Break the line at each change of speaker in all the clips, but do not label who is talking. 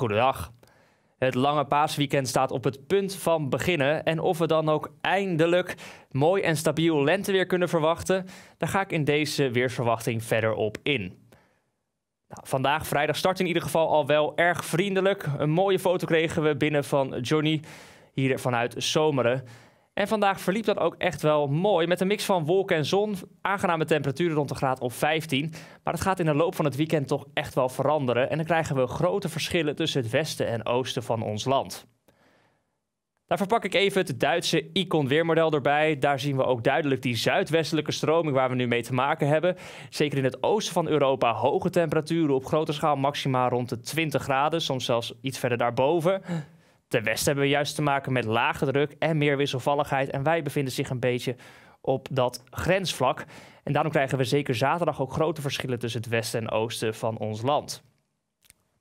Goedendag. Het lange paasweekend staat op het punt van beginnen. En of we dan ook eindelijk mooi en stabiel lenteweer kunnen verwachten, daar ga ik in deze weersverwachting verder op in. Nou, vandaag, vrijdag, start in ieder geval al wel erg vriendelijk. Een mooie foto kregen we binnen van Johnny hier vanuit Zomeren. En vandaag verliep dat ook echt wel mooi. Met een mix van wolken en zon, aangename temperaturen rond de graad of 15. Maar het gaat in de loop van het weekend toch echt wel veranderen. En dan krijgen we grote verschillen tussen het westen en oosten van ons land. Daar verpak ik even het Duitse Icon-weermodel erbij. Daar zien we ook duidelijk die zuidwestelijke stroming waar we nu mee te maken hebben. Zeker in het oosten van Europa hoge temperaturen op grote schaal, maximaal rond de 20 graden, soms zelfs iets verder daarboven. Ten westen hebben we juist te maken met lage druk en meer wisselvalligheid. En wij bevinden zich een beetje op dat grensvlak. En daarom krijgen we zeker zaterdag ook grote verschillen tussen het westen en oosten van ons land.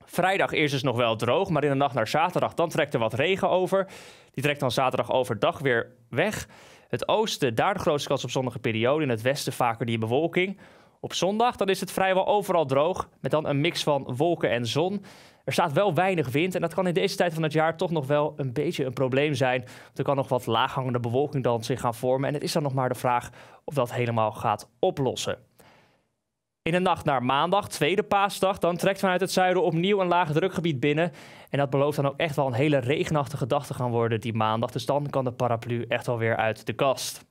Vrijdag eerst is nog wel droog, maar in de nacht naar zaterdag dan trekt er wat regen over. Die trekt dan zaterdag overdag weer weg. Het oosten, daar de grootste kans op zonnige periode. In het westen vaker die bewolking. Op zondag dan is het vrijwel overal droog, met dan een mix van wolken en zon. Er staat wel weinig wind en dat kan in deze tijd van het jaar toch nog wel een beetje een probleem zijn. Want er kan nog wat laaghangende bewolking dan zich gaan vormen en het is dan nog maar de vraag of dat helemaal gaat oplossen. In de nacht naar maandag, tweede paasdag, dan trekt vanuit het zuiden opnieuw een lage drukgebied binnen. En dat belooft dan ook echt wel een hele regenachtige dag te gaan worden die maandag. Dus dan kan de paraplu echt alweer uit de kast.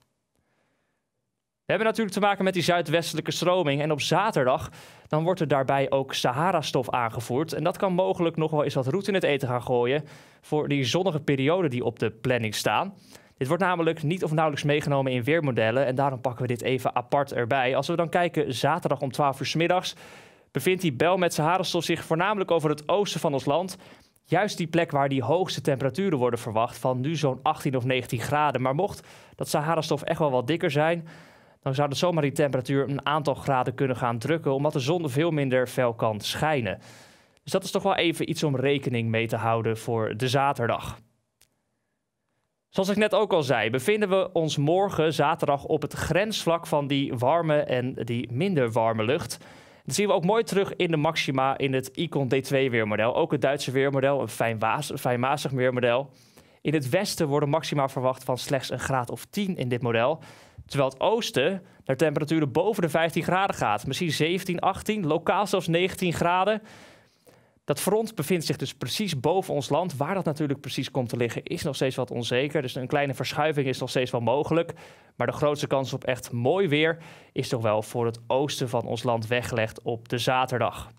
We hebben natuurlijk te maken met die zuidwestelijke stroming. En op zaterdag dan wordt er daarbij ook Sahara-stof aangevoerd. En dat kan mogelijk nog wel eens wat roet in het eten gaan gooien voor die zonnige periode die op de planning staan. Dit wordt namelijk niet of nauwelijks meegenomen in weermodellen. En daarom pakken we dit even apart erbij. Als we dan kijken zaterdag om 12 uur s middags, bevindt die bel met Sahara-stof zich voornamelijk over het oosten van ons land. Juist die plek waar die hoogste temperaturen worden verwacht, van nu zo'n 18 of 19 graden. Maar mocht dat Sahara-stof echt wel wat dikker zijn, dan zou de zomaar die temperatuur een aantal graden kunnen gaan drukken, omdat de zon veel minder fel kan schijnen. Dus dat is toch wel even iets om rekening mee te houden voor de zaterdag. Zoals ik net ook al zei, bevinden we ons morgen zaterdag op het grensvlak van die warme en die minder warme lucht. Dat zien we ook mooi terug in de maxima in het Icon D2-weermodel. Ook het Duitse weermodel, een fijnmazig weermodel. In het westen worden maxima verwacht van slechts een graad of 10 in dit model. Terwijl het oosten naar temperaturen boven de 15 graden gaat. Misschien 17, 18, lokaal zelfs 19 graden. Dat front bevindt zich dus precies boven ons land. Waar dat natuurlijk precies komt te liggen is nog steeds wat onzeker. Dus een kleine verschuiving is nog steeds wel mogelijk. Maar de grootste kans op echt mooi weer is toch wel voor het oosten van ons land weggelegd op de zaterdag.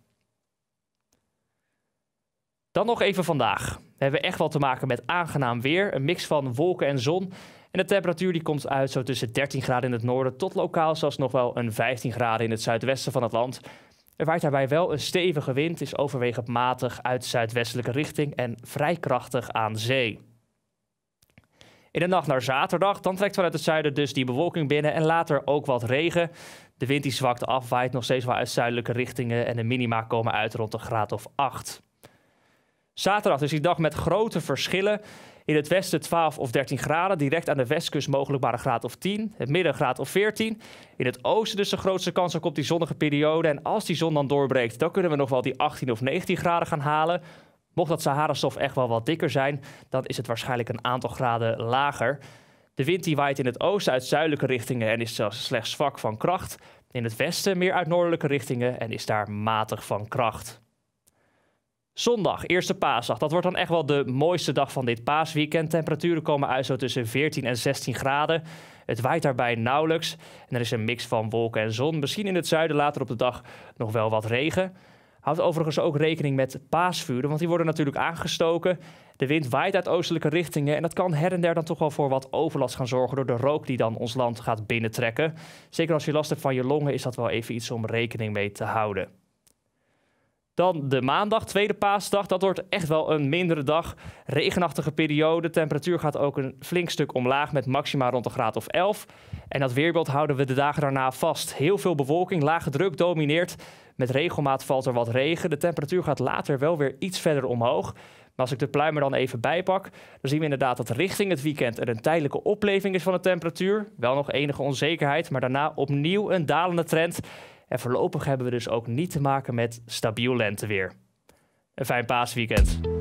Dan nog even vandaag. We hebben echt wel te maken met aangenaam weer. Een mix van wolken en zon. En de temperatuur die komt uit zo tussen 13 graden in het noorden tot lokaal zelfs nog wel een 15 graden in het zuidwesten van het land. Er waait daarbij wel een stevige wind, is overwegend matig uit zuidwestelijke richting en vrij krachtig aan zee. In de nacht naar zaterdag, dan trekt vanuit het zuiden dus die bewolking binnen en later ook wat regen. De wind die zwakt af, waait nog steeds wel uit zuidelijke richtingen en de minima komen uit rond een graad of 8. Zaterdag is dus die dag met grote verschillen. In het westen 12 of 13 graden, direct aan de westkust mogelijk maar een graad of 10. Het midden graad of 14. In het oosten dus de grootste kans op die zonnige periode. En als die zon dan doorbreekt, dan kunnen we nog wel die 18 of 19 graden gaan halen. Mocht dat Sahara-stof echt wel wat dikker zijn, dan is het waarschijnlijk een aantal graden lager. De wind die waait in het oosten uit zuidelijke richtingen en is zelfs slechts zwak van kracht. In het westen meer uit noordelijke richtingen en is daar matig van kracht. Zondag, eerste paasdag. Dat wordt dan echt wel de mooiste dag van dit paasweekend. Temperaturen komen uit zo tussen 14 en 16 graden. Het waait daarbij nauwelijks. En er is een mix van wolken en zon. Misschien in het zuiden later op de dag nog wel wat regen. Houd overigens ook rekening met paasvuren, want die worden natuurlijk aangestoken. De wind waait uit oostelijke richtingen en dat kan her en der dan toch wel voor wat overlast gaan zorgen door de rook die dan ons land gaat binnentrekken. Zeker als je last hebt van je longen is dat wel even iets om rekening mee te houden. Dan de maandag, tweede paasdag. Dat wordt echt wel een mindere dag. Regenachtige periode. Temperatuur gaat ook een flink stuk omlaag met maxima rond een graad of 11. En dat weerbeeld houden we de dagen daarna vast. Heel veel bewolking, lage druk domineert. Met regelmaat valt er wat regen. De temperatuur gaat later wel weer iets verder omhoog. Maar als ik de pluimer dan even bijpak, dan zien we inderdaad dat richting het weekend er een tijdelijke opleving is van de temperatuur. Wel nog enige onzekerheid, maar daarna opnieuw een dalende trend. En voorlopig hebben we dus ook niet te maken met stabiel lenteweer. Een fijn paasweekend.